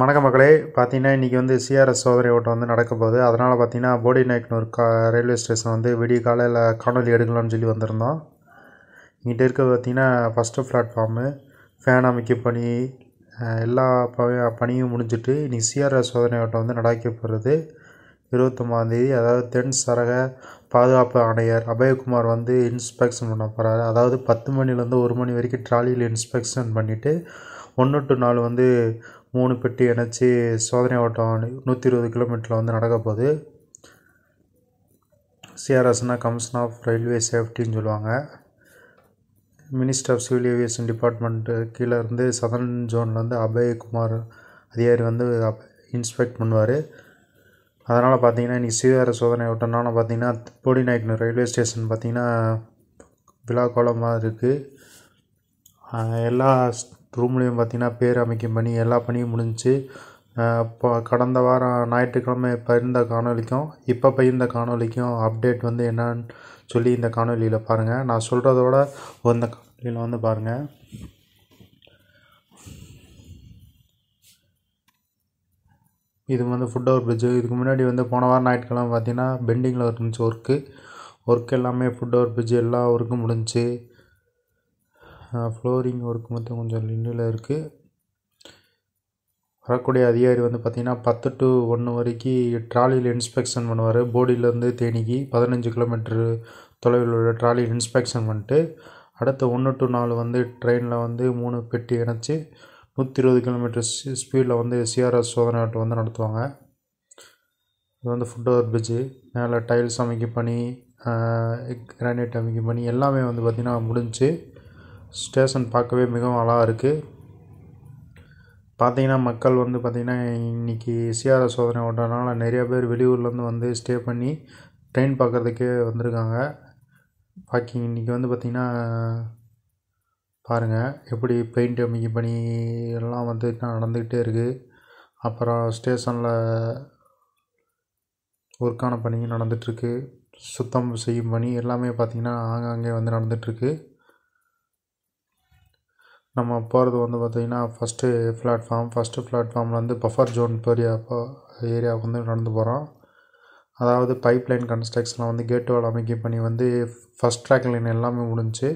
வணக்க மக்களே பார்த்தீங்கன்னா இன்றைக்கி வந்து சிஆர்எஸ் சோதனை ஓட்டம் வந்து நடக்க போகுது அதனால் பார்த்தீங்கன்னா போடி நாயக்கனூர் கா ரயில்வே ஸ்டேஷன் வந்து விடிய காலையில் காணொலி எடுக்கலாம்னு சொல்லி வந்திருந்தோம் இங்கிட்ட இருக்க பார்த்திங்கன்னா ஃபஸ்ட்டு பிளாட்ஃபார்மு ஃபேன் அமைக்க பணி எல்லா ப பணியும் முடிஞ்சுட்டு இன்றைக்கி சிஆர்எஸ் சோதனை ஓட்டம் வந்து நடக்க போகிறது இருபத்தொம்பதாந்தேதி அதாவது தென் சரக பாதுகாப்பு ஆணையர் அபயகுமார் வந்து இன்ஸ்பெக்ஷன் பண்ண போகிறாரு அதாவது பத்து மணிலேருந்து ஒரு மணி வரைக்கும் ட்ராலியில் இன்ஸ்பெக்ஷன் பண்ணிவிட்டு ஒன்று டு நாலு வந்து மூணு பெட்டி இணைச்சி சோதனை ஓட்டம் நூற்றி இருபது கிலோமீட்டரில் வந்து நடக்க போகுது சிஆர்எஸ்னால் கமிஷன் ஆஃப் ரயில்வே சேஃப்டின்னு சொல்லுவாங்க minister of civil aviation department கீழே இருந்து சதர்ன் ஜோன்லேருந்து அபயகுமார் அதிகாரி வந்து இன்ஸ்பெக்ட் பண்ணுவார் அதனால் பார்த்தீங்கன்னா இன்றைக்கி சிஆர் சோதனை ஓட்டம்னால பார்த்தீங்கன்னா போடி நாயக்கன் ரயில்வே ஸ்டேஷன் பார்த்திங்கன்னா விழா கோலமாக இருக்குது எல்லா ரூம்லேயும் பார்த்திங்கன்னா பேர் அமைக்கும் பணி எல்லா பணியும் முடிஞ்சு இப்போ கடந்த வாரம் ஞாயிற்றுக்கிழமை பகிர்ந்த காணொலிக்கும் இப்போ பகிர்ந்த காணொலிக்கும் அப்டேட் வந்து என்னன்னு சொல்லி இந்த காணொலியில் பாருங்கள் நான் சொல்கிறதோட இந்த காணொலியில் வந்து பாருங்கள் இது வந்து ஃபுட் ஓவர் பிரிட்ஜு இதுக்கு முன்னாடி வந்து போன வாரம் ஞாயிற்றுக்கிழமை பார்த்திங்கன்னா பெண்டிங்கில் இருந்துச்சு ஒர்க்கு ஒர்க் எல்லாமே ஃபுட் ஓவர் பிரிட்ஜு எல்லா ஒர்க்கும் முடிஞ்சு ஃப்ளோரிங் ஒர்க் மட்டும் கொஞ்சம் நின்றுல இருக்குது வரக்கூடிய அதிகாரி வந்து பார்த்திங்கன்னா பத்து டு ஒன்று வரைக்கும் ட்ராலியில் இன்ஸ்பெக்ஷன் பண்ணுவார் போடியிலேருந்து தேனிக்கு பதினஞ்சு கிலோமீட்ரு தொலைவில் உள்ள ட்ராலியில் இன்ஸ்பெக்ஷன் பண்ணிட்டு அடுத்த ஒன்று டு நாலு வந்து ட்ரெயினில் வந்து மூணு பெட்டி இணைச்சி நூற்றி இருபது கிலோமீட்டர் ஸ்பீடில் வந்து சிஆர்எஸ் சோதனை வந்து நடத்துவாங்க இது வந்து ஃபுட் ஓவர் பிரிட்ஜு மேலே டைல்ஸ் அமைக்கும் பண்ணி கிரானைட் அமைக்கும் பண்ணி எல்லாமே வந்து பார்த்திங்கன்னா முடிஞ்சு ஸ்டேஷன் பார்க்கவே மிகவும் அழகாக இருக்குது பார்த்திங்கன்னா மக்கள் வந்து பார்த்திங்கன்னா இன்றைக்கி சிஆர் சோதனை ஓட்டுறதுனால நிறையா பேர் வெளியூர்லேருந்து வந்து ஸ்டே பண்ணி ட்ரெயின் பார்க்குறதுக்கே வந்திருக்காங்க பார்க்கிங் இன்றைக்கி வந்து பார்த்திங்கன்னா பாருங்கள் எப்படி பெயிண்ட் அமைக்க பணி எல்லாம் வந்து நடந்துக்கிட்டே இருக்குது அப்புறம் ஸ்டேஷனில் ஒர்க்கான பணியும் நடந்துகிட்ருக்கு சுத்தம் செய்யும் பணி எல்லாமே பார்த்திங்கன்னா ஆங்காங்கே வந்து நடந்துகிட்ருக்கு நம்ம போகிறது வந்து பார்த்திங்கன்னா ஃபஸ்ட்டு பிளாட்ஃபார்ம் ஃபஸ்ட்டு பிளாட்ஃபார்ம்லேருந்து பஃபர் ஜோன் பெரிய ஏரியாவுக்கு வந்து நடந்து போகிறோம் அதாவது பைப் லைன் கன்ஸ்ட்ரக்ஷனில் வந்து கேட் வால் அமைக்க பண்ணி வந்து ஃபஸ்ட் ட்ராக் லைன் எல்லாமே முடிஞ்சு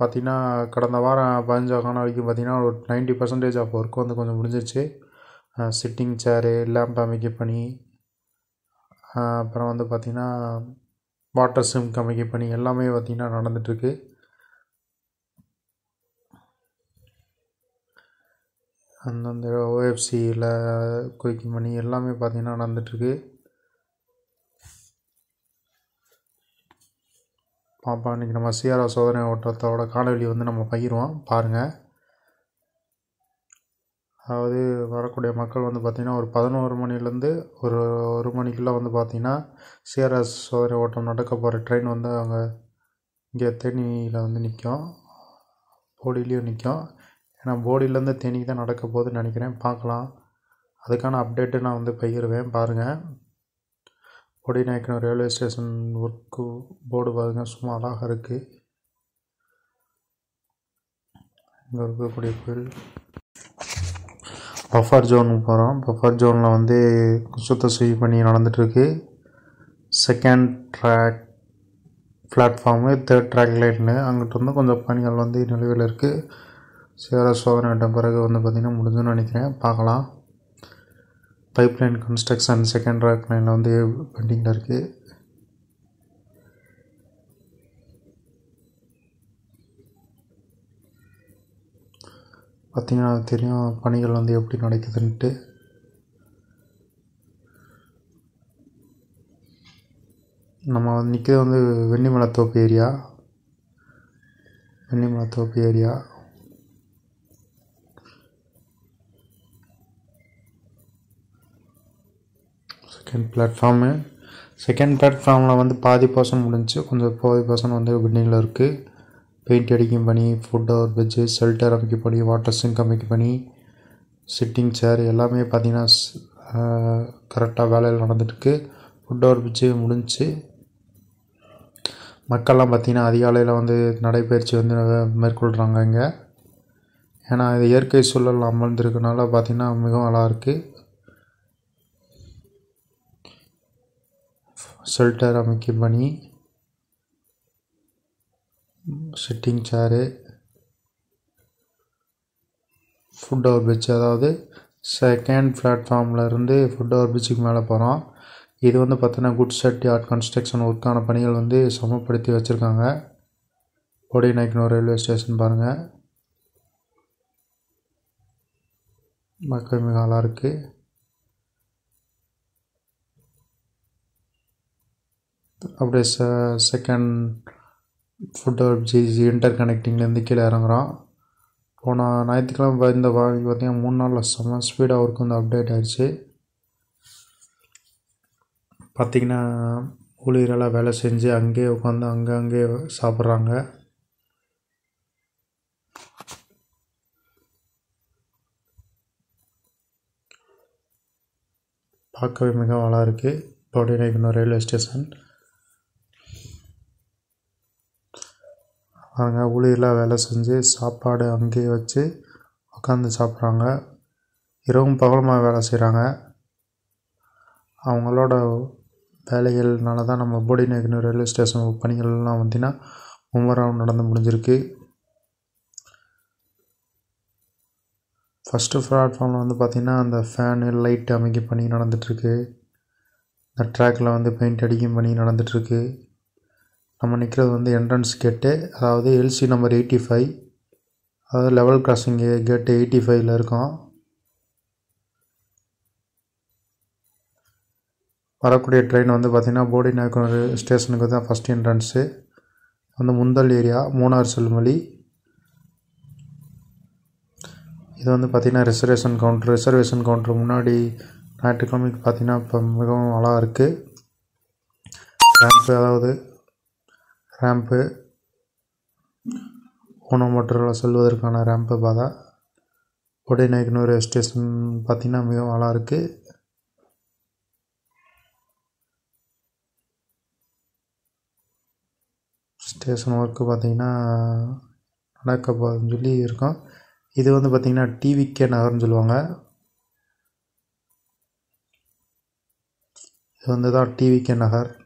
பார்த்திங்கன்னா கடந்த வாரம் பதினஞ்சாம் காலம் வரைக்கும் பார்த்திங்கன்னா ஒரு நைன்ட்டி பர்சன்டேஜ் ஆஃப் ஒர்க் வந்து கொஞ்சம் முடிஞ்சிருச்சு சிட்டிங் சேரு லேம்ப் அமைக்க பண்ணி அப்புறம் வந்து பார்த்திங்கன்னா வாட்டர் சிம் அமைக்க பண்ணி எல்லாமே பார்த்திங்கன்னா நடந்துகிட்ருக்கு அந்தந்த ஓஎஃப்சியில் குறிக்கும் மணி எல்லாமே பார்த்திங்கன்னா நடந்துகிட்ருக்கு பாப்பா இன்றைக்கி நம்ம சிஆர்ஓ சோதனை ஓட்டத்தோட காணொலி வந்து நம்ம பகிர்வோம் பாருங்கள் அதாவது வரக்கூடிய மக்கள் வந்து பார்த்திங்கன்னா ஒரு பதினோரு மணிலேருந்து ஒரு ஒரு மணிக்குள்ளே வந்து பார்த்திங்கன்னா சிஆர்எஸ் சோதனை ஓட்டம் நடக்க போகிற ட்ரெயின் வந்து அவங்க இங்கே தேனியில் வந்து நிற்கும் போடியிலையும் நிற்கும் ஏன்னா போடியிலேருந்து தேனிக்கு தான் நடக்க போகுதுன்னு நினைக்கிறேன் பார்க்கலாம் அதுக்கான அப்டேட்டு நான் வந்து பகிர்வேன் பாருங்கள் Bodi railway station work board பாருங்கள் சும்மா அழகாக இருக்குது இங்கே இருக்கக்கூடிய கோயில் பஃபார் ஜோனுக்கு போகிறோம் பஃபார் ஜோனில் வந்து சுத்த சுய பண்ணி நடந்துகிட்ருக்கு second track platform third track லைன்னு அங்கிட்ட வந்து கொஞ்சம் பணிகள் வந்து நிலுவையில் இருக்குது சேர சோதனைட்ட பிறகு வந்து பார்த்திங்கன்னா முடிஞ்சுன்னு நினைக்கிறேன் பார்க்கலாம் பைப்லைன் கன்ஸ்ட்ரக்ஷன் செகண்ட் ராக் லைனில் வந்து பெண்டிங்கில் இருக்குது பார்த்திங்கன்னா தெரியும் பணிகள் வந்து எப்படி நடக்குதுன்ட்டு நம்ம நிற்கிறது வந்து வெண்ணிமலை தோப்பு ஏரியா வெண்ணிமலை தோப்பு ஏரியா செகண்ட் பிளாட்ஃபார்மு செகண்ட் பிளாட்ஃபார்மில் வந்து பாதி பர்சன் முடிஞ்சு கொஞ்சம் பாதி பர்சன் வந்து பெண்டிங்கில் இருக்குது பெயிண்ட் அடிக்கும் பணி ஃபுட் ஓவர் பிரிட்ஜு ஷெல்டர் அமைக்க பணி வாட்டர் சிங்க் அமைக்க பணி சிட்டிங் சேர் எல்லாமே பார்த்திங்கன்னா கரெக்டாக வேலையில் நடந்துட்டுருக்கு ஃபுட் ஓவர் பிரிட்ஜு முடிஞ்சு மக்கள்லாம் பார்த்திங்கன்னா அதிகாலையில் வந்து நடைபயிற்சி வந்து மேற்கொள்கிறாங்க இங்கே ஏன்னா இது இயற்கை சூழல் அமர்ந்திருக்கனால பார்த்திங்கன்னா மிகவும் நல்லா இருக்குது ஷெல்டர் அமைக்கும் பணி sitting chair foot over bridge அதாவது செகண்ட் பிளாட்ஃபார்ம்லேருந்து ஃபுட் ஓவர் பிரிட்ஜுக்கு மேலே போகிறோம் இது வந்து பார்த்தோன்னா குட் சட்டி ஆர்ட் கன்ஸ்ட்ரக்ஷன் ஒர்க்கான பணிகள் வந்து சமப்படுத்தி வச்சுருக்காங்க பொடிநாய்க்கனூர் ரயில்வே ஸ்டேஷன் பாருங்கள் மக்கள் மிக நல்லா இருக்குது அப்படியே ச செகண்ட் ஃபுட் ஜிஜி கனெக்டிங்லேருந்து கீழே இறங்குறான் போன ஞாயிற்றுக்கிழமை இந்த வாங்கி பார்த்தீங்கன்னா மூணு நாளில் செம்ம ஸ்பீடாக அவருக்கு வந்து அப்டேட் ஆகிடுச்சு பார்த்திங்கன்னா ஊழியரெல்லாம் வேலை செஞ்சு அங்கேயே உட்காந்து அங்கே அங்கேயே சாப்பிட்றாங்க பார்க்கவே மிக நல்லா இருக்குது பவுடினைக்குன்னு ரயில்வே ஸ்டேஷன் அவங்க ஊழியெலாம் வேலை செஞ்சு சாப்பாடு அங்கேயே வச்சு உட்காந்து சாப்பிட்றாங்க இரவும் பகலமாக வேலை செய்கிறாங்க அவங்களோட வேலைகள்னால தான் நம்ம போடிநேக்கனூர் ரயில்வே ஸ்டேஷன் பணிகள்லாம் பார்த்திங்கன்னா மும்முரம் நடந்து முடிஞ்சிருக்கு ஃபஸ்ட்டு பிளாட்ஃபார்மில் வந்து பார்த்திங்கன்னா அந்த ஃபேனு லைட் அமைக்கும் பணி நடந்துகிட்ருக்கு இந்த ட்ராக்கில் வந்து பெயிண்ட் அடிக்கும் பணி நடந்துகிட்ருக்கு நம்ம நிற்கிறது வந்து என்ட்ரன்ஸ் கேட்டு அதாவது எல்சி நம்பர் எயிட்டி ஃபைவ் அதாவது லெவல் கிராசிங் கேட்டு எயிட்டி ஃபைவ்ல இருக்கோம் வரக்கூடிய ட்ரெயின் வந்து பார்த்திங்கன்னா போடி நாயக்கர் ஸ்டேஷனுக்கு தான் ஃபஸ்ட் என்ட்ரன்ஸு வந்து முந்தல் ஏரியா மூணார் செல்மொழி இது வந்து பார்த்திங்கன்னா ரிசர்வேஷன் கவுண்ட்ரு ரிசர்வேஷன் கவுண்ட்ரு முன்னாடி ஞாயிற்றுக்கிழமைக்கு பார்த்திங்கன்னா இப்போ மிகவும் நல்லா இருக்குது அதாவது ரேம்ப்பு ஊனமுற்றோர்கள் செல்வதற்கான ரேம்ப்பு பாதை ஒடிநாயக்கனூர் ஸ்டேஷன் பார்த்திங்கன்னா மிகவும் இருக்குது ஸ்டேஷன் ஒர்க்கு பார்த்திங்கன்னா நடக்க சொல்லி இருக்கோம் இது வந்து பார்த்திங்கன்னா டிவிகே நகர்னு சொல்லுவாங்க இது வந்து தான் டிவிகே நகர்